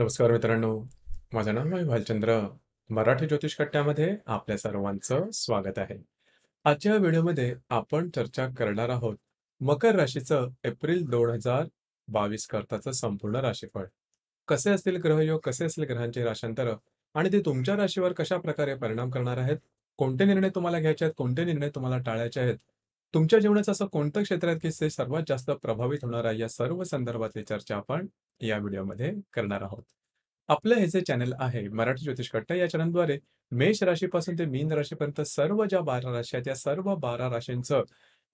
नमस्कार मित्रांनो माझं नाव आहे भालचंद्र मराठी ज्योतिष कट्ट्यामध्ये आपल्या सर्वांचं स्वागत आहे आजच्या व्हिडिओमध्ये आपण चर्चा करणार आहोत मकर राशीचं एप्रिल दोन हजार बावीस करताचं संपूर्ण राशीफळ कसे असतील ग्रहयोग कसे असतील ग्रहांचे राशांतर आणि ते तुमच्या राशीवर कशा प्रकारे परिणाम करणार आहेत कोणते निर्णय तुम्हाला घ्यायचे आहेत कोणते निर्णय तुम्हाला टाळायचे आहेत तुमच्या जीवनाचं असं कोणतं क्षेत्रात की ते सर्वात जास्त प्रभावित होणार आहे या सर्व संदर्भातली चर्चा आपण या व्हिडिओमध्ये करणार आहोत आपलं हे जे चॅनल आहे मराठी ज्योतिष कट्टा या चॅनलद्वारे मेष राशीपासून ते मीन राशीपर्यंत सर्व ज्या बारा राशी आहेत त्या सर्व बारा राशींचं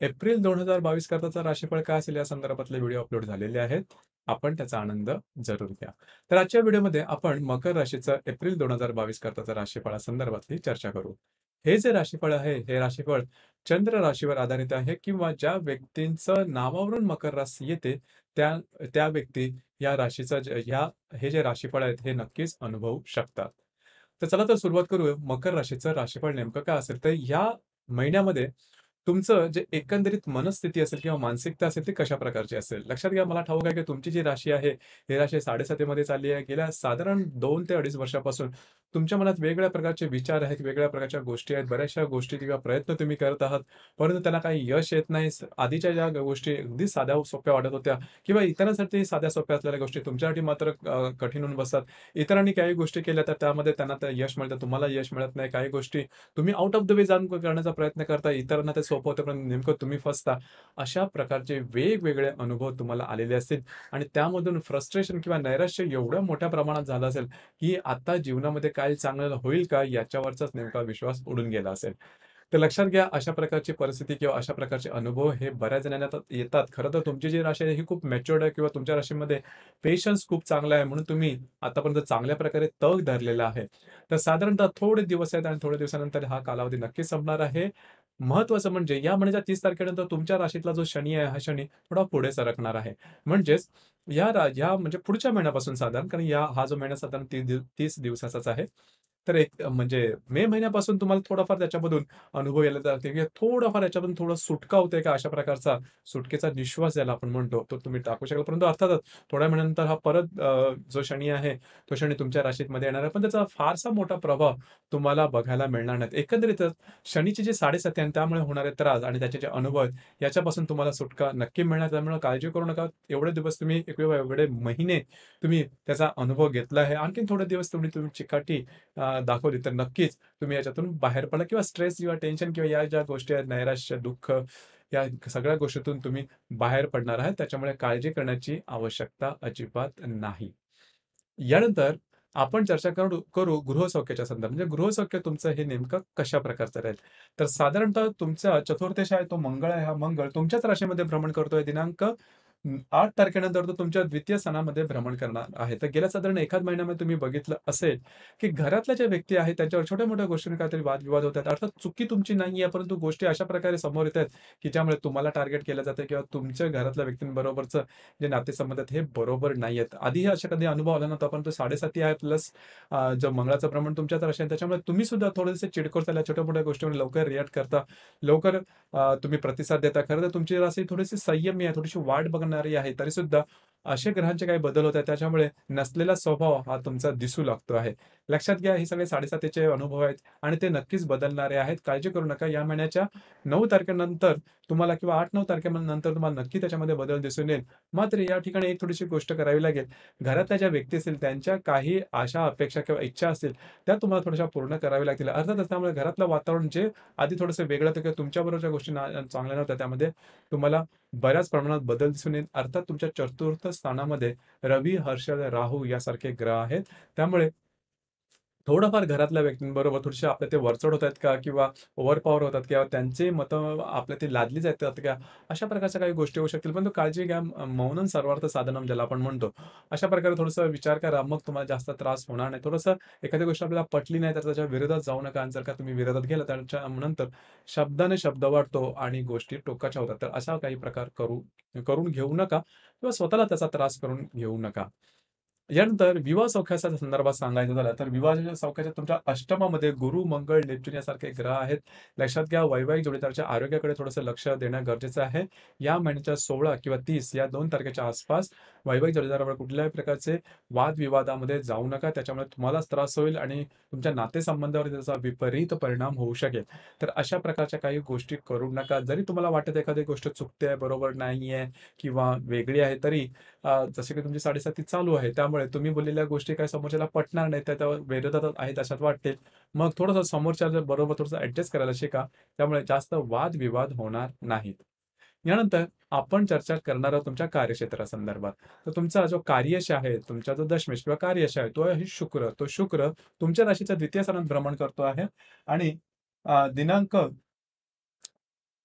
एप्रिल दोन हजार बावीस करताचा राशीफळ काय असेल या संदर्भातले व्हिडिओ अपलोड झालेले आहेत आपण त्याचा आनंद जरूर घ्या तर आजच्या व्हिडिओमध्ये आपण मकर राशीचं एप्रिल दोन हजार बावीस करताचा राशीफळासंदर्भातली चर्चा करू हे जे राशीफळ आहे हे राशीफळ चंद्र राशीवर आधारित आहे किंवा ज्या व्यक्तींचं नावावरून मकर राशी येते त्या त्या व्यक्ती या राशीचा ह्या हे जे राशीफळ आहेत हे नक्कीच अनुभवू शकतात तर चला तर सुरुवात करू मकर राशीचं राशीफळ नेमकं काय असेल तर या महिन्यामध्ये तुमचं जे एकंदरीत मनस्थिती असेल किंवा मानसिकता असेल ती कशा प्रकारची असेल लक्षात घ्या मला ठाऊक आहे की तुमची जी राशी आहे ही राशी साडेसातीमध्ये चालली आहे गेल्या साधारण दोन ते अडीच वर्षापासून तुमच्या मनात वेगळ्या प्रकारचे विचार आहेत वेगळ्या प्रकारच्या गोष्टी आहेत बऱ्याचशा गोष्टी किंवा प्रयत्न तुम्ही करत आहात परंतु त्यांना काही यश येत नाही आधीच्या ज्या गोष्टी अगदी साध्या सोप्या वाटत होत्या किंवा इतरांसाठी साध्या सोप्या असलेल्या गोष्टी तुमच्यासाठी मात्र कठीण होऊन बसतात इतरांनी काही गोष्टी केल्या तर त्यामध्ये त्यांना ते यश मिळतं तुम्हाला यश मिळत नाही काही गोष्टी तुम्ही आउट ऑफ द वे जाऊन करण्याचा प्रयत्न करता इतरांना ते सोपं होतं पण नेमकं तुम्ही फसता अशा प्रकारचे वेगवेगळे अनुभव तुम्हाला आलेले असतील आणि त्यामधून फ्रस्ट्रेशन किंवा नैराश्य एवढ्या मोठ्या प्रमाणात झालं असेल की आता जीवनामध्ये काय काय चांगलं होईल का याच्यावरचाच नेमका विश्वास उडून गेला असेल तर लक्षात घ्या अशा प्रकारची परिस्थिती किंवा अशा प्रकारचे अनुभव हे बऱ्याच जणांना येतात खरं तर तुमची जी राशी आहे ही खूप मॅच्युअर्ड आहे किंवा तुमच्या राशीमध्ये पेशन्स खूप चांगला आहे म्हणून तुम्ही आतापर्यंत चांगल्या प्रकारे तग धरलेला आहे तर साधारणतः थोडे दिवस आहेत आणि थोड्या दिवसानंतर हा कालावधी नक्की संपणार आहे महत्वाचं म्हणजे या महिन्याच्या तीस तारखेनंतर तुमच्या राशीतला जो शनी आहे हा शनी थोडा पुढे सरकणार आहे म्हणजेच या या म्हणजे पुढच्या महिन्यापासून साधारण कारण या हा जो महिना साधारण तीस दिवसाचाच आहे तर एक म्हणजे मे महिन्यापासून तुम्हाला थोडाफार त्याच्यामधून अनुभव यायला जातो किंवा थोडाफार याच्यामधून थोडा सुटका होते का अशा प्रकारचा सुटकेचा निश्वास ज्याला आपण म्हणतो तो तुम्ही टाकू शकता परंतु अर्थातच थोड्या महिन्यानंतर हा परत जो शनी आहे तो शनी तुमच्या राशीमध्ये येणार आहे पण त्याचा फारसा मोठा प्रभाव तुम्हाला बघायला मिळणार नाही एकंदरीतच शनीचे जे साडेसाती आहे त्यामुळे होणारे त्रास आणि त्याचे जे अनुभव याच्यापासून तुम्हाला सुटका नक्की मिळणार त्यामुळे काळजी करू नका एवढे दिवस तुम्ही एवढे महिने तुम्ही त्याचा अनुभव घेतला आहे आणखी थोडे दिवस तुम्ही तुम्ही चिकाटी दाखवली तर नक्कीच तुम्ही याच्यातून बाहेर पडा किंवा स्ट्रेस किंवा टेन्शन किंवा या ज्या गोष्टी आहेत नैराश्य दुःख या सगळ्या गोष्टीतून तुम्ही बाहेर पडणार आहात त्याच्यामुळे काळजी करण्याची आवश्यकता अजिबात नाही यानंतर आपण चर्चा करू करू गृहसौख्याच्या संदर्भात म्हणजे गृहसौख्य तुमचं हे नेमकं कशा प्रकारचं राहील तर साधारणतः तुमचा चतुर्थेश आहे तो मंगळ आहे हा मंगळ तुमच्याच राशीमध्ये भ्रमण करतोय दिनांक आठ तारखेनंतर तो तुमच्या द्वितीय सणामध्ये भ्रमण करणार आहे तर गेल्या साधारण एखाद महिन्यामध्ये तुम्ही बघितलं असेल की घरातल्या ज्या व्यक्ती आहेत त्यांच्यावर छोट्या मोठ्या गोष्टी काहीतरी वादविवाद होतात अर्थात चुकी तुमची नाही आहे परंतु गोष्टी अशा प्रकारे समोर येतात की ज्यामुळे तुम्हाला टार्गेट केलं जातं किंवा तुमच्या घरातल्या व्यक्तींबरोबरचं जे नातेसंबंध आहेत हे बरोबर नाही आहेत आधीही अशा कधी अनुभव आला नव्हता परंतु साडेसाती आहे प्लस जो मंगळाचं प्रमाण तुमच्या तर असेल त्याच्यामुळे तुम्ही सुद्धा थोडेसे चिडखोर चालल्या छोट्या मोठ्या गोष्टीवर लवकर रिॲक्ट करता लवकर तुम्ही प्रतिसाद देता खरं तर तुमची राशी थोडीशी संयमी आहे थोडीशी वाट बघणं ordinariedad y tal, eso da असे ग्रहांचे काही बदल होत आहेत त्याच्यामुळे नसलेला स्वभाव हा तुमचा दिसू लागतो आहे लक्षात घ्या हे सगळे साडेसातीचे अनुभव आहेत आणि ते नक्कीच बदलणारे आहेत काळजी करू नका या महिन्याच्या नऊ तारखेनंतर तुम्हाला किंवा आठ नऊ तारखेनंतर तुम्हाला नक्की त्याच्यामध्ये बदल दिसून येईल मात्र या ठिकाणी एक थोडीशी गोष्ट करावी लागेल घरातल्या ज्या व्यक्ती असतील त्यांच्या काही आशा अपेक्षा किंवा इच्छा असतील त्या तुम्हाला थोड्याशा पूर्ण कराव्या लागतील अर्थात त्यामुळे घरातलं वातावरण जे आधी थोडंसं वेगळं होतं किंवा ज्या गोष्टी चांगल्या नव्हत्या त्यामध्ये तुम्हाला बऱ्याच प्रमाणात बदल दिसून येईल अर्थात तुमच्या चतुर्थ स्थानामध्ये रवी हर्षद राहू यासारखे ग्रह आहेत त्यामुळे थोडंफार घरातल्या व्यक्तींबरोबर थोडीशी आपल्या ते वरचढ होत आहेत का किंवा पॉवर होतात किंवा त्यांचे मतं आपल्या ते लादली जातात का अशा प्रकारच्या काही गोष्टी होऊ शकतील पण काळजी घ्या मौनन सर्वार्थ साधनम ज्याला आपण म्हणतो अशा प्रकारे थोडंसं विचार करा मग तुम्हाला जास्त त्रास होणार नाही थोडंसं एखादी गोष्ट आपल्याला पटली नाही तर त्याच्या विरोधात जाऊ नका जर का तुम्ही विरोधात गेला त्याच्या नंतर शब्दाने शब्द वाढतो आणि गोष्टी टोकाच्या होतात तर अशा काही प्रकार करू करून घेऊ नका किंवा स्वतःला त्याचा त्रास करून घेऊ नका यानंतर विवाह सौख्याच्या संदर्भात सांगायचं झालं तर विवाह सौख्याच्या तुमच्या अष्टमामध्ये गुरु मंगळ नेपच्युन यासारखे ग्रह आहेत लक्षात घ्या वैवाहिक जोडीदाराच्या आरोग्याकडे थोडंसं लक्ष देणं गरजेचं आहे या महिन्याच्या सोळा किंवा तीस या दोन तारखेच्या आसपास वैवाहिक जोडीदारावर कुठल्याही प्रकारचे वादविवादामध्ये जाऊ नका त्याच्यामुळे तुम्हालाच त्रास होईल आणि तुमच्या नातेसंबंधावर त्याचा विपरीत परिणाम होऊ शकेल तर अशा प्रकारच्या काही गोष्टी करू नका जरी तुम्हाला वाटत एखादी गोष्ट चुकते आहे बरोबर नाही आहे किंवा वेगळी आहे तरी जसे की तुमची साडेसाती चालू आहे त्यामुळे त्यामुळे तुम्ही बोललेल्या गोष्टी काय समोरच्याला पटणार नाही त्या वेदता आहेत अशात वाटतील मग थोडंसं समोरच्या बरोबर थोडंसं ऍडजस्ट करायला शिका त्यामुळे जास्त वादविवाद होणार नाहीत यानंतर आपण चर्चा करणार आहोत तुमच्या कार्यक्षेत्रासंदर्भात तर तुमचा जो कार्यश आहे तुमचा जो दशमेश किंवा कार्यश आहे तो आहे शुक्र तो शुक्र तुमच्या राशीच्या द्वितीय स्थानात भ्रमण करतो आहे आणि दिनांक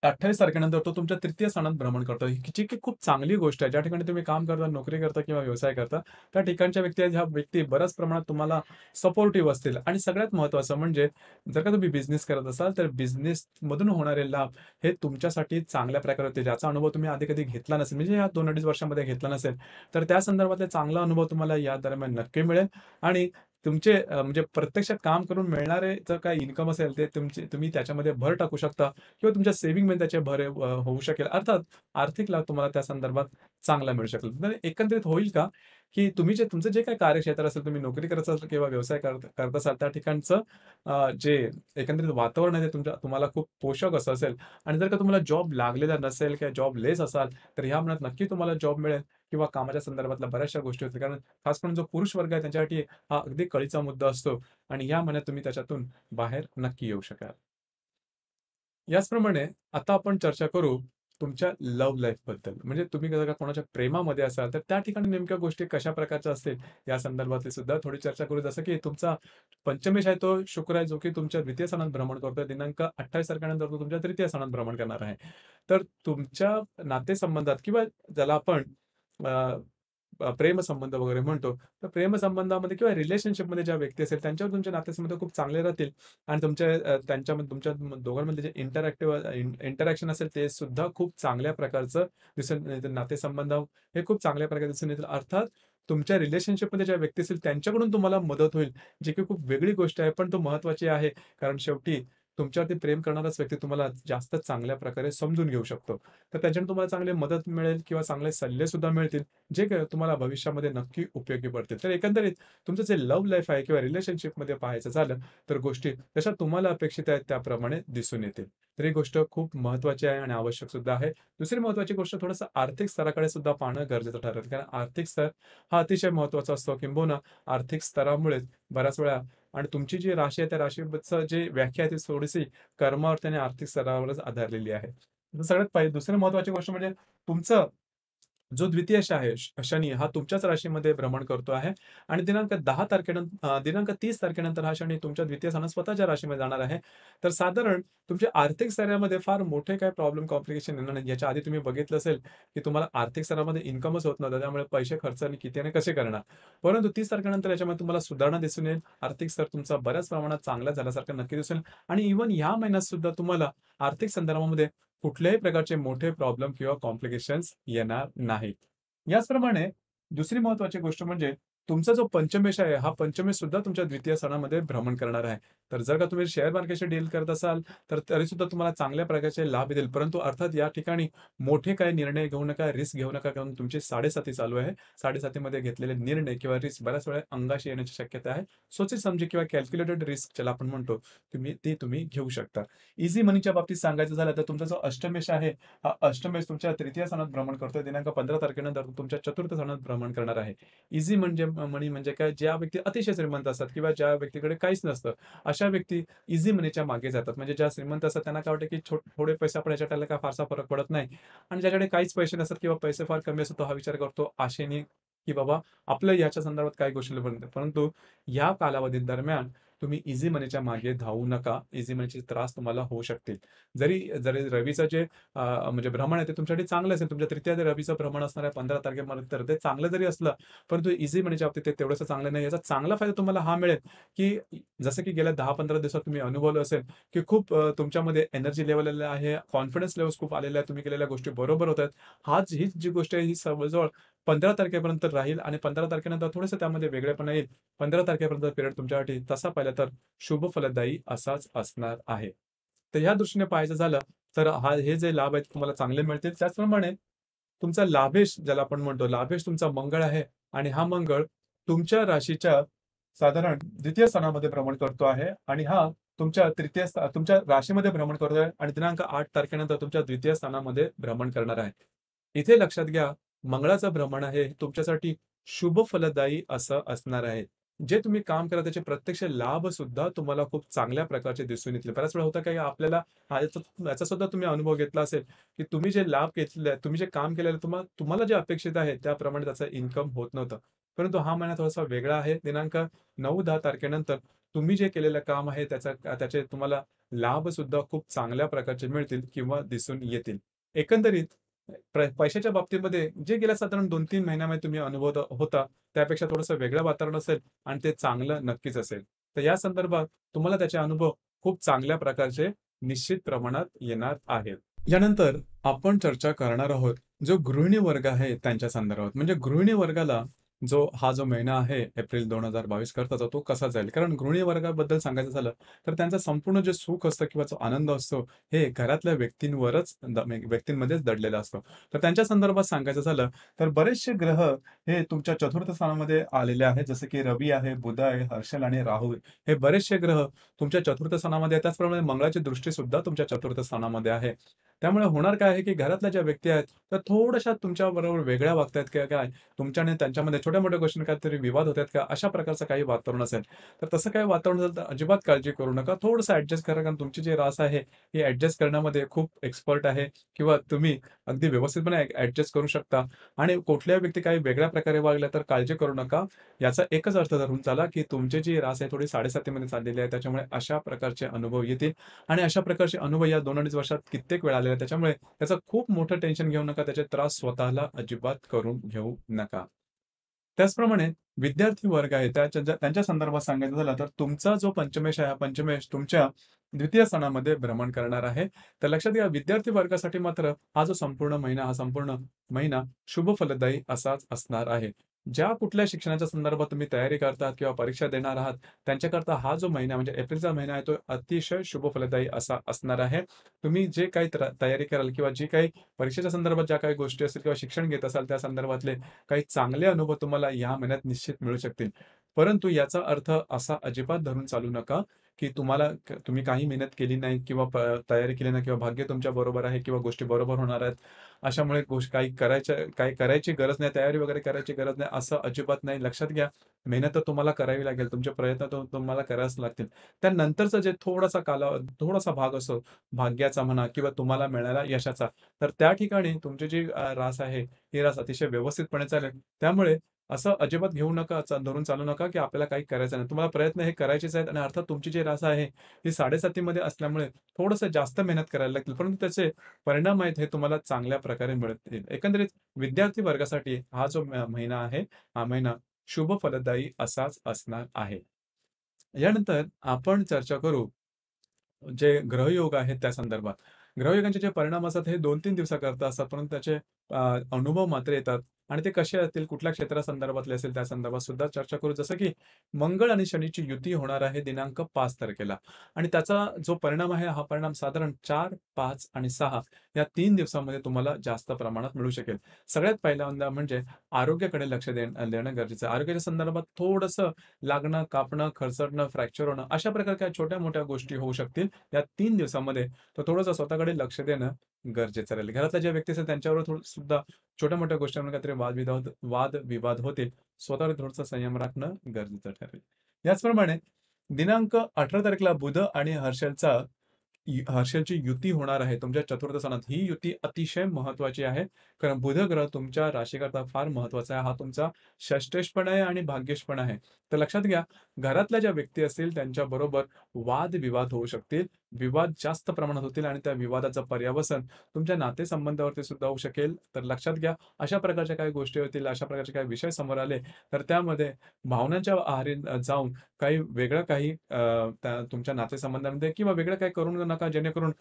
अठ्ठावीस तारखेनंतर तो तुमच्या तृतीय स्थानात भ्रमण करतो जी की खूप चांगली गोष्ट आहे ज्या ठिकाणी तुम्ही काम करता नोकरी करता किंवा व्यवसाय करता त्या ठिकाणच्या व्यक्ती ह्या व्यक्ती बऱ्याच प्रमाणात तुम्हाला सपोर्टिव्ह असतील आणि सगळ्यात महत्वाचं म्हणजे जर का तुम्ही बिझनेस करत असाल तर बिझनेसमधून होणारे लाभ हे तुमच्यासाठी चांगल्या प्रकारे होते ज्याचा अनुभव तुम्ही आधी कधी घेतला नसेल म्हणजे या दोन अडीच वर्षामध्ये घेतला नसेल तर त्या संदर्भातला चांगला अनुभव तुम्हाला या दरम्यान नक्की मिळेल आणि तुमचे म्हणजे प्रत्यक्षात काम करून मिळणारे जर काय इन्कम असेल ते तुमचे तुम्ही त्याच्यामध्ये भर टाकू शकता किंवा तुमच्या सेव्हिंग मध्ये त्याचे भर होऊ शकेल अर्थात आर्थिक लाभ तुम्हाला त्या संदर्भात चांगला मिळू शकेल एकत्रित होईल का की तुम्ही जे तुमचं जे काय कार्यक्षेत्र असेल तुम्ही नोकरी करत असाल किंवा व्यवसाय करत असाल त्या ठिकाणचं जे एकंदरीत वातावरण आहे ते तुमच्या तुम्हाला खूप पोषक असं असेल आणि जर का तुम्हाला जॉब लागलेला नसेल किंवा जॉब लेस असाल तर ह्या मनात नक्की तुम्हाला जॉब मिळेल किंवा कामाच्या संदर्भातल्या बऱ्याचशा गोष्टी होतील कारण खास करून जो पुरुष वर्ग आहे त्यांच्यासाठी हा अगदी कळीचा मुद्दा असतो आणि या मनात तुम्ही त्याच्यातून बाहेर नक्की येऊ शकाल याचप्रमाणे आता आपण चर्चा करू तुमच्या लव्ह लाईफ बद्दल म्हणजे तुम्ही जर कोणाच्या प्रेमामध्ये असाल तर त्या ठिकाणी नेमक्या गोष्टी कशा प्रकारच्या असतील या संदर्भातली सुद्धा थोडी चर्चा करू जसं की तुमचा पंचमेश आहे तो शुक्र आहे जो की तुमच्या द्वितीय स्थानात भ्रमण करतोय दिनांक अठ्ठावीस तारखेनंतर तो तुमच्या तृतीय स्थानात भ्रमण करणार आहे तर तुमच्या नातेसंबंधात किंवा ज्याला आपण प्रेमसंबंध वगैरे म्हणतो तर प्रेमसंबंधामध्ये किंवा रिलेशनशिपमध्ये ज्या व्यक्ती असेल त्यांच्यावर तुमचे नातेसंबंध खूप चांगले राहतील आणि तुमच्या त्यांच्यामध्ये तुमच्या दोघांमध्ये जे इंटरॅक्टिव्ह इंटरॅक्शन असेल ते सुद्धा खूप चांगल्या प्रकारचं दिसून नातेसंबंध हे खूप चांगल्या प्रकारे दिसून येतील अर्थात तुमच्या रिलेशनशिपमध्ये ज्या व्यक्ती असतील त्यांच्याकडून तुम्हाला मदत होईल जे की खूप वेगळी गोष्ट आहे पण तो महत्वाची आहे कारण शेवटी तुमच्यावरती प्रेम करणाराच व्यक्ती तुम्हाला जास्त चांगल्या प्रकारे समजून घेऊ शकतो तर त्याच्याने तुम्हाला चांगले मदत मिळेल किंवा चांगले सल्ले सुद्धा मिळतील जे तुम्हाला भविष्यामध्ये नक्की उपयोगी पडतील तर एकंदरीत तुमचं जे लव्ह लाईफ आहे किंवा रिलेशनशिप मध्ये पाहायचं झालं तर गोष्टी जशा तुम्हाला अपेक्षित आहेत त्याप्रमाणे दिसून येतील तर ही गोष्ट खूप महत्वाची आहे आणि आवश्यक सुद्धा आहे दुसरी महत्वाची गोष्ट थोडस आर्थिक स्तराकडे सुद्धा पाहणं गरजेचं ठरतं कारण आर्थिक स्तर हा अतिशय महत्वाचा असतो किंबहुना आर्थिक स्तरामुळेच बऱ्याच वेळा आणि तुमची जी राशी आहे त्या राशीबद्दल जे व्याख्या आहे ती थोडीशी कर्मावर आणि आर्थिक स्तरावरच आधारलेली आहे सगळ्यात पहिले दुसरी महत्वाची गोष्ट म्हणजे तुमचं जो द्वितीय आहे शनी हा तुमच्याच राशीमध्ये भ्रमण करतो आहे आणि दिनांक दहा तारखेनंतर दिनांक तीस तारखेनंतर हा शनी तुमच्या द्वितीय सण स्वतःच्या राशीमध्ये जाणार आहे तर साधारण तुमच्या आर्थिक स्तरामध्ये फार मोठे काय प्रॉब्लेम कॉम्प्लिकेशन येणार नाही याच्या आधी तुम्ही बघितलं असेल की तुम्हाला आर्थिक स्तरामध्ये इन्कमच होत नव्हतं त्यामुळे पैसे खर्च आणि किती आणि कसे करणार परंतु तीस तारखेनंतर याच्यामध्ये तुम्हाला सुधारणा दिसून येईल आर्थिक स्तर तुमचा बऱ्याच प्रमाणात चांगला झाल्यासारखं नक्की दिसेल आणि इव्हन या महिन्यात सुद्धा तुम्हाला आर्थिक संदर्भामध्ये कुठल्याही प्रकारचे मोठे प्रॉब्लेम किंवा कॉम्प्लिकेशन्स येणार नाहीत याचप्रमाणे दुसरी महत्वाची गोष्ट म्हणजे तुमचा जो पंचमेश आहे हा पंचमेश सुद्धा तुमच्या द्वितीय सणामध्ये भ्रमण करणार आहे तर जर का तुम्ही शेअर मार्केटशी डील करत असाल तर तरी सुद्धा तुम्हाला चांगल्या प्रकारचे लाभ देईल परंतु अर्थात या ठिकाणी मोठे काही निर्णय घेऊ नका रिस्क घेऊ नका कारण तुमची साडेसाती चालू आहे साडेसातीमध्ये घेतलेले निर्णय किंवा रिस्क बऱ्याच वेळा अंगाशी येण्याची शक्यता आहे सोचित समजे किंवा कॅल्क्युलेटेड रिस्क ज्याला आपण म्हणतो तुम्ही ते तुम्ही घेऊ शकता इझी मनीच्या बाबतीत सांगायचं झालं तर तुमचा जो अष्टमेश आहे हा अष्टमेश तुमच्या तृतीय सणात भ्रमण करतोय दिनांक पंधरा तारखेनंतर तुमच्या चतुर्थ सणात भ्रमण करणार आहे इझी म्हणजे मनी म्हणजे काय ज्या व्यक्ती अतिशय श्रीमंत असतात किंवा ज्या व्यक्तीकडे काहीच नसतं अशा व्यक्ती इझी मनीच्या मागे जातात म्हणजे ज्या श्रीमंत असतात त्यांना काय वाटतं की थोडे पैसे आपण याच्यात काय फारसा फरक पडत नाही आणि ज्याकडे काहीच पैसे नसतात किंवा पैसे फार कमी असतो हा विचार करतो आशेने की बाबा आपलं याच्या संदर्भात काही गोष्टी परंतु या कालावधी दरम्यान तुम्ही इझी मनीच्या मागे धावू नका इझी मनीचे त्रास तुम्हाला होऊ शकतील जरी जरी रवीचं जे म्हणजे भ्रमण आहे ते तुमच्यासाठी चांगलं असेल तुमच्या तृतीय रवीचं भ्रमण असणार आहे पंधरा तारखेमध्ये तर ते चांगलं जरी असलं परंतु इझी मनीच्या बाबतीत ते तेवढंसं चांगलं नाही याचा चांगला फायदा तुम्हाला हा मिळेल की जसं की गेल्या दहा पंधरा दिवसात तुम्ही अनुभवलं असेल की खूप तुमच्यामध्ये एनर्जी लेवल आहे कॉन्फिडन्स लेवल खूप आलेले आहे तुम्ही केलेल्या गोष्टी बरोबर होत आहेत हाच हीच जी गोष्ट आहे ही जवळजवळ पंधरा तारखेपर्यंत राहील आणि पंधरा तारखेनंतर थोडंसं त्यामध्ये वेगळेपणा येईल पंधरा तारखेपर्यंत पिरियड तुमच्यासाठी तसा पाहिला तर शुभ फलदायी असाच असणार आहे तर ह्या दृष्टीने पाहायचं झालं तर हा हे जे लाभ आहेत तुम्हाला चांगले मिळतील त्याचप्रमाणे तुमचा लाभेश ज्याला आपण म्हणतो लाभेश तुमचा मंगळ आहे आणि हा मंगळ तुमच्या राशीच्या साधारण द्वितीय स्थानामध्ये भ्रमण करतो आहे आणि हा तुमच्या तृतीय तुमच्या राशीमध्ये भ्रमण करतो आहे आणि दिनांक आठ तारखेनंतर तुमच्या द्वितीय स्थानामध्ये भ्रमण करणार आहे इथे लक्षात घ्या मंगळाचा भ्रमण आहे तुमच्यासाठी शुभ फलदायी असं असणार आहे जे तुम्ही काम करा त्याचे प्रत्यक्ष लाभ सुद्धा तुम्हाला खूप चांगल्या प्रकारचे दिसून येतील बऱ्याच वेळा होता काही आपल्याला याचा सुद्धा तुम्ही अनुभव घेतला असेल की तुम्ही जे लाभ घेतले तुम्ही जे काम केलेलं तुम्हाला तुम्हाला जे अपेक्षित आहे त्याप्रमाणे त्याचा इन्कम होत नव्हतं परंतु हा महिना थोडासा वेगळा आहे दिनांक नऊ दहा तारखेनंतर तुम्ही जे केलेलं काम आहे त्याचा त्याचे तुम्हाला लाभ सुद्धा खूप चांगल्या प्रकारचे मिळतील किंवा दिसून येतील एकंदरीत पैशाच्या बाबतीमध्ये जे गेल्या साधारण दोन तीन महिन्यामध्ये तुम्ही अनुभवत होता त्यापेक्षा थोडंसं वेगळं वातावरण असेल आणि ते चांगलं नक्कीच असेल तर या संदर्भात तुम्हाला त्याचे अनुभव खूप चांगल्या प्रकारचे निश्चित प्रमाणात येणार आहेत यानंतर आपण चर्चा करणार आहोत जो गृहिणी वर्ग आहे त्यांच्या संदर्भात म्हणजे गृहिणी वर्गाला जो हा जो महिना आहे एप्रिल दोन हजार बावीस करताचा तो कसा जाईल कारण गृहिणी वर्गाबद्दल सांगायचं झालं तर त्यांचा संपूर्ण जे सुख असतं किंवा जो आनंद असतो हे घरातल्या व्यक्तींवरच व्यक्तींमध्येच दडलेला असतो तर त्यांच्या संदर्भात सांगायचं झालं तर बरेचसे ग्रह हे तुमच्या चतुर्थ स्थानामध्ये आलेले आहेत जसं की रवी आहे बुध आहे हर्षल आणि राहू हे बरेचसे ग्रह तुमच्या चतुर्थ स्थानामध्ये त्याचप्रमाणे मंगळाची दृष्टी सुद्धा तुमच्या चतुर्थ स्थानामध्ये आहे त्यामुळे होणार काय आहे की घरातल्या ज्या व्यक्ती आहेत त्या थोड्याशा तुमच्या बरोबर वेगळ्या वागतायत किंवा काय तुमच्याने त्यांच्यामध्ये छोट्या मोठ्या गोष्टी काहीतरी विवाद होतात का अशा प्रकारचं काही वातावरण असेल तर तसं काही वातावरण असेल तर अजिबात काळजी करू नका थोडंसं ऍडजस्ट करा कारण तुमची जी रास आहे ही ऍडजस्ट करण्यामध्ये खूप एक्सपर्ट आहे किंवा तुम्ही अगदी व्यवस्थितपणे ऍडजस्ट करू शकता आणि कुठल्याही व्यक्ती काही वेगळ्या प्रकारे वागल्या तर काळजी करू नका याचा एकच अर्थ धरून चाला की तुमची जी रास आहे थोडी साडेसातीमध्ये चाललेली आहे त्याच्यामुळे अशा प्रकारचे अनुभव येतील आणि अशा प्रकारचे अनुभव या दोन अडीच वर्षात कित्येक वेळा आहेत त्याच्यामुळे त्याचं खूप मोठं टेन्शन घेऊ नका त्याचे त्रास स्वतःला अजिबात करून घेऊ नका त्याचप्रमाणे विद्यार्थी वर्ग आहे त्याच्या त्यांच्या संदर्भात सांगायचं झालं तर तुमचा जो पंचमेश आहे पंचमेश तुमच्या द्वितीय सणामध्ये भ्रमण करणार आहे तर लक्षात घ्या विद्यार्थी वर्गासाठी मात्र हा जो संपूर्ण महिना हा संपूर्ण महिना शुभ फलदायी असाच असणार आहे ज्या कुठल्या शिक्षणाच्या संदर्भात तुम्ही तयारी करतात किंवा परीक्षा देणार आहात त्यांच्याकरता हा जो महिना म्हणजे एप्रिलचा महिना आहे तो अतिशय शुभ फलदायी असा असणार आहे तुम्ही जे काही तयारी कराल किंवा जी काही परीक्षेच्या संदर्भात ज्या काही गोष्टी असतील किंवा शिक्षण घेत असाल त्या संदर्भातले काही चांगले अनुभव तुम्हाला या महिन्यात निश्चित मिळू शकतील परंतु याचा अर्थ असा अजिबात धरून चालू नका की तुम्हाला तुम्ही काही मेहनत केली नाही किंवा तयारी केली नाही किंवा भाग्य तुमच्या बरोबर आहे किंवा गोष्टी बरोबर होणार आहेत अशामुळे गोष्ट काही करायच्या काही करायची गरज नाही तयारी वगैरे करायची गरज नाही असं अजिबात नाही लक्षात घ्या मेहनत तर तुम्हाला करावी लागेल तुमचे प्रयत्न तर तुम्हाला करायच लागतील त्यानंतरचा जे थोडासा काला थोडासा भाग असो भाग्याचा म्हणा किंवा तुम्हाला मिळाला यशाचा तर त्या ठिकाणी तुमची जी रास आहे ही रास अतिशय व्यवस्थितपणे चालेल त्यामुळे असं अजिबात घेऊ नका धरून चालू नका की आपल्याला काही करायचं नाही तुम्हाला प्रयत्न हे करायचेच आहेत आणि अर्थात तुमची जी रास आहे ही साडेसातीमध्ये असल्यामुळे थोडंसं जास्त मेहनत करायला लागतील परंतु त्याचे परिणाम आहेत हे तुम्हाला चांगल्या प्रकारे मिळतील एकंदरीत विद्यार्थी वर्गासाठी हा जो महिना आहे हा महिना शुभ फलदायी असाच असणार आहे यानंतर आपण चर्चा करू जे ग्रहयोग आहेत त्या संदर्भात ग्रहयोगांचे जे परिणाम असतात हे दोन तीन दिवसाकरता असतात परंतु त्याचे अनुभव मात्र येतात आणि ते कसे असतील कुठल्या क्षेत्रासंदर्भातले असेल त्या संदर्भात सुद्धा चर्चा करू जसं की मंगळ आणि शनीची युती होणार आहे दिनांक पाच तारखेला आणि त्याचा जो परिणाम आहे हा परिणाम साधारण चार पाच आणि सहा या तीन दिवसामध्ये तुम्हाला जास्त प्रमाणात मिळू शकेल सगळ्यात पहिल्यांदा म्हणजे आरोग्याकडे लक्ष देणं गरजेचं आरोग्याच्या संदर्भात थोडंसं लागणं कापणं खरचडणं फ्रॅक्चर होणं अशा प्रकारच्या छोट्या मोठ्या गोष्टी होऊ शकतील या तीन दिवसामध्ये तर थोडंसं स्वतःकडे लक्ष देणं गरजेचं राहील घरातल्या ज्या व्यक्ती असेल त्यांच्यावर सुद्धा छोट्या मोठ्या गोष्टींवर काहीतरी वादविवाद वाद विवाद होतील स्वतःवर थोडंसं संयम राखणं गरजेचं ठरेल याचप्रमाणे दिनांक अठरा तारखेला बुध आणि हर्षलचा हर्षलची युती होणार आहे तुमच्या चतुर्थ सणात ही युती अतिशय महत्वाची आहे कारण बुध ग्रह तुमच्या राशीकरता फार महत्वाचा आहे हा तुमचा षष्टेशपण पण आहे आणि भाग्येश पण आहे तर लक्षात घ्या घरातल्या ज्या व्यक्ती असतील त्यांच्या बरोबर वादविवाद होऊ शकतील विवाद जास्त प्रमाणात होतील आणि त्या विवादाचं पर्यावसन तुमच्या नातेसंबंधावरती सुद्धा होऊ शकेल तर लक्षात घ्या अशा प्रकारच्या काही गोष्टी होतील अशा प्रकारचे काही विषय समोर आले तर त्यामध्ये भावनांच्या आहारी जाऊन काही वेगळं काही तुमच्या नातेसंबंधामध्ये किंवा वेगळं काही करू नका जेणेकरून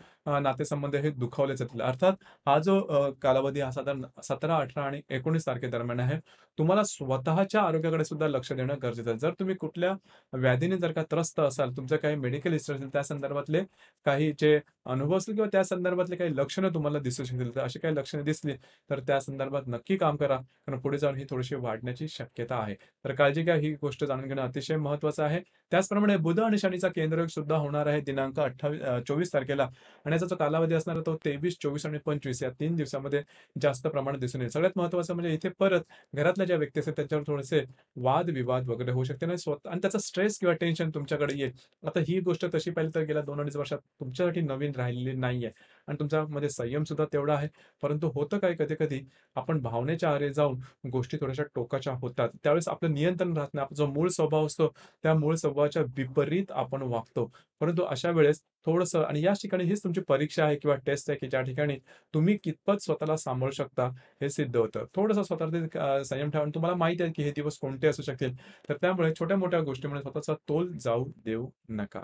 नातेसंबंध हे दुखावले जातील अर्थात हा जो कालावधी हा साधारण सतरा अठरा आणि एकोणीस तारखेदरम्यान आहे तुम्हाला स्वतःच्या आरोग्याकडे सुद्धा लक्ष देणं गरजेचं आहे जर तुम्ही कुठल्या व्याधीने जर का त्रस्त असाल तुमचं काही मेडिकल हिस्ट्री असेल त्या संदर्भातले काही जे अनुभव असतील किंवा त्या संदर्भातले काही लक्षणं तुम्हाला दिसू शकतील तर अशी काही लक्षणं दिसली तर त्या संदर्भात नक्की काम करा कारण पुढे जाऊन ही थोडीशी वाढण्याची शक्यता आहे तर काळजी घ्या ही गोष्ट जाणून घेणं अतिशय महत्वाचं आहे त्याचप्रमाणे बुध आणि शनीचा केंद्रयोग सुद्धा होणार आहे दिनांक अठ्ठावीस चोवीस तारखेला आणि याचा जो कालावधी असणार तो तेवीस चोवीस आणि पंचवीस या तीन दिवसामध्ये जास्त प्रमाणात दिसून येईल सगळ्यात महत्वाचं म्हणजे इथे परत घरातल्या ज्या व्यक्ती असतात त्यांच्यावर थोडेसे वाद विवाद वगैरे होऊ शकते आणि स्वतः आणि त्याचा स्ट्रेस किंवा टेन्शन तुमच्याकडे येईल आता ही गोष्ट तशी पाहिली तर गेल्या दोन अडीच वर्षात तुमच्यासाठी नवीन राहिलेले नाही आहे आणि तुमच्यामध्ये संयम सुद्धा तेवढा आहे परंतु होतं काय कधी कधी आपण भावनेच्या आरे जाऊन गोष्टी थोड्याशा टोकाच्या होतात त्यावेळेस आपलं नियंत्रण राहत नाही जो मूळ स्वभाव असतो त्या मूळ स्वभावाच्या विपरीत आपण वागतो परंतु अशा वेळेस थोडंसं आणि याच ठिकाणी हीच तुमची परीक्षा आहे किंवा टेस्ट आहे की ज्या ठिकाणी तुम्ही कितपत स्वतःला सांभाळू शकता हे सिद्ध होतं थोडंसं स्वतःला संयम ठेवा तुम्हाला माहिती आहे की हे दिवस कोणते असू शकतील तर त्यामुळे छोट्या मोठ्या गोष्टीमुळे स्वतःचा तोल जाऊ देऊ नका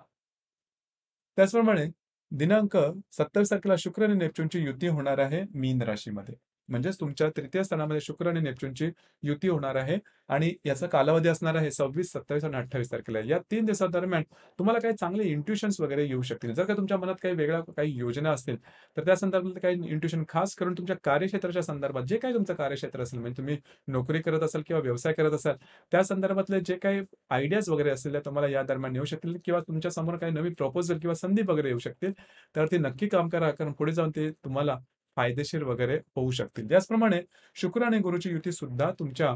त्याचप्रमाणे दिनांक सत्तावीस तारखेला शुक्र आणि नेपच्यूनची युती होणार आहे मीन राशीमध्ये म्हणजेच तुमच्या तृतीय स्थानामध्ये शुक्र आणि नेपच्यूनची युती होणार आहे आणि याचा कालावधी असणार आहे सव्वीस सत्तावीस आणि अठ्ठावीस तारखेला या तीन दिवसादरम्यान तुम्हाला काही चांगले इंट्युशन्स वगैरे येऊ शकतील जर का तुमच्या मनात काही वेगळ्या काही योजना असतील तर त्या संदर्भात काही इंट्युशन खास करून तुमच्या कार्यक्षेत्राच्या संदर्भात जे काही तुमचं कार्यक्षेत्र असेल म्हणजे तुम्ही नोकरी करत असाल किंवा व्यवसाय करत असाल त्या संदर्भातले जे काही आयडियाज वगैरे असतील तुम्हाला या दरम्यान येऊ शकतील किंवा तुमच्या समोर काही नवीन प्रपोजल किंवा संधी वगैरे येऊ शकतील तर ते नक्की काम करा कारण पुढे जाऊन ते तुम्हाला फायदेशीर वगैरे होऊ शकतील त्याचप्रमाणे शुक्र आणि गुरुची युती सुद्धा तुमच्या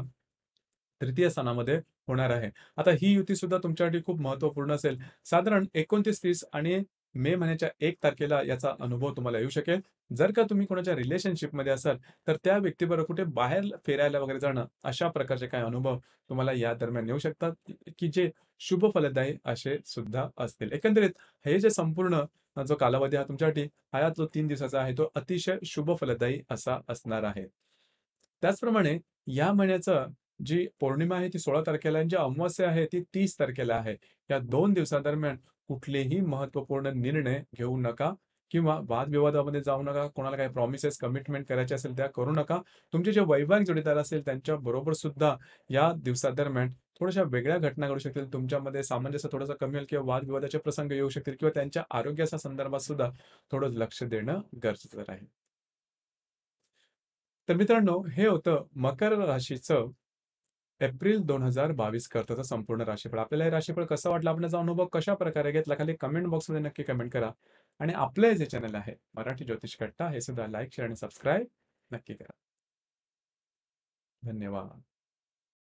तृतीय स्थानामध्ये होणार आहे आता ही युती सुद्धा तुमच्यासाठी खूप महत्वपूर्ण असेल साधारण एकोणतीस तीस आणि मे महिन्याच्या एक तारखेला याचा अनुभव तुम्हाला येऊ शकेल जर का तुम्ही कोणाच्या रिलेशनशिप मध्ये असाल तर त्या व्यक्तीबरोबर कुठे बाहेर फिरायला वगैरे जाणं अशा प्रकारचे काही अनुभव तुम्हाला या दरम्यान येऊ शकतात की जे शुभ फलदायी असे सुद्धा असतील एकंदरीत हे जे संपूर्ण जो कालावधी हा तुमच्यासाठी हा जो तीन दिवसाचा आहे तो अतिशय शुभ फलदायी असा असणार आहे त्याचप्रमाणे या महिन्याचं जी पौर्णिमा आहे ती सोळा तारखेला आणि जी अमावस्या आहे ती तीस तारखेला आहे या दोन दिवसादरम्यान कुठलेही महत्वपूर्ण निर्णय घेऊ नका किंवा वादविवादामध्ये जाऊ नका कोणाला काही प्रॉमिसेस कमिटमेंट करायचे असेल त्या करू नका तुमचे जे वैवाहिक जोडीदार असेल त्यांच्या बरोबर सुद्धा या दिवसादरम्यान थोड्याशा वेगळ्या घटना घडू शकतील तुमच्यामध्ये सामंजस्य थोडासा कमी होईल किंवा वादविवादाचे प्रसंग येऊ शकतील किंवा त्यांच्या आरोग्याच्या संदर्भात सुद्धा थोडं लक्ष देणं गरजेचं राहील तर मित्रांनो हे होतं मकर राशीचं एप्रिल दोन हजार बावीस करताचं संपूर्ण राशीफळ आपल्याला हे राशीफळ कसं वाटलं आपल्याचा अनुभव कशा प्रकारे घेतला खाली कमेंट बॉक्समध्ये नक्की कमेंट करा आणि आपलं जे चॅनल आहे मराठी ज्योतिष कट्टा हे सुद्धा लाईक शेअर आणि सबस्क्राईब नक्की करा धन्यवाद